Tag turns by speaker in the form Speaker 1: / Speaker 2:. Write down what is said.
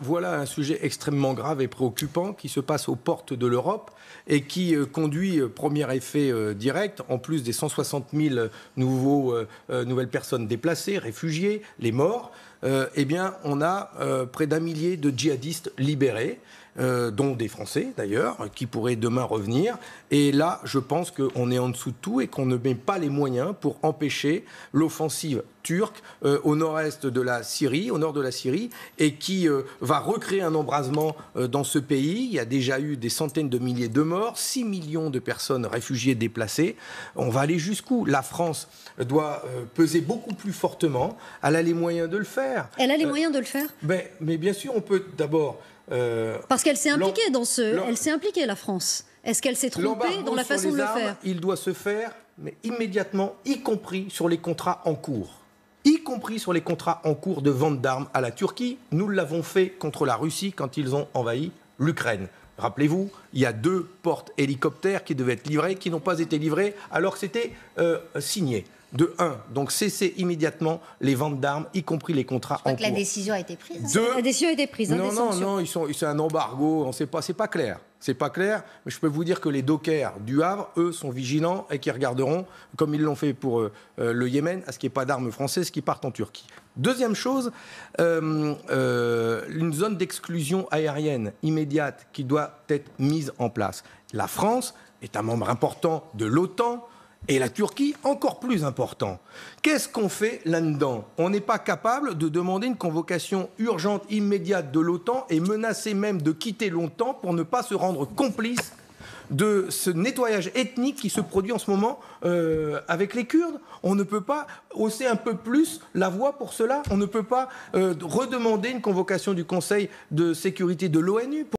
Speaker 1: Voilà un sujet extrêmement grave et préoccupant qui se passe aux portes de l'Europe et qui euh, conduit, euh, premier effet euh, direct, en plus des 160 000 nouveaux, nouvelles personnes déplacées, réfugiées, les morts, eh bien, on a près d'un millier de djihadistes libérés euh, dont des Français d'ailleurs, qui pourraient demain revenir. Et là, je pense qu'on est en dessous de tout et qu'on ne met pas les moyens pour empêcher l'offensive turque euh, au nord-est de la Syrie, au nord de la Syrie, et qui euh, va recréer un embrasement dans ce pays. Il y a déjà eu des centaines de milliers de morts, 6 millions de personnes réfugiées déplacées. On va aller jusqu'où La France doit peser beaucoup plus fortement. Elle a les moyens de le faire. Elle a les moyens de le faire ben, mais bien sûr, on peut d'abord euh, Parce qu'elle s'est impliquée dans ce. Elle s'est impliquée, la France. Est-ce qu'elle s'est trompée dans la façon de le faire Il doit se faire, mais immédiatement, y compris sur les contrats en cours. Y compris sur les contrats en cours de vente d'armes à la Turquie. Nous l'avons fait contre la Russie quand ils ont envahi l'Ukraine. Rappelez-vous, il y a deux portes hélicoptères qui devaient être livrées, qui n'ont pas été livrées, alors que c'était euh, signé de 1, donc cesser immédiatement les ventes d'armes, y compris les contrats en que La décision a été prise. la décision hein, a été prise. non, non, non, ils sont, c'est un embargo. On sait pas, c'est pas clair. C'est pas clair, mais je peux vous dire que les dockers du Havre, eux, sont vigilants et qui regarderont, comme ils l'ont fait pour euh, euh, le Yémen, à ce qu'il n'y ait pas d'armes françaises qui partent en Turquie. Deuxième chose, euh, une zone d'exclusion aérienne immédiate qui doit être mise en place. La France est un membre important de l'OTAN et la Turquie encore plus important. Qu'est-ce qu'on fait là-dedans On n'est pas capable de demander une convocation urgente, immédiate de l'OTAN et menacer même de quitter l'OTAN pour ne pas se rendre complice de ce nettoyage ethnique qui se produit en ce moment euh, avec les Kurdes. On ne peut pas hausser un peu plus la voix pour cela. On ne peut pas euh, redemander une convocation du Conseil de sécurité de l'ONU.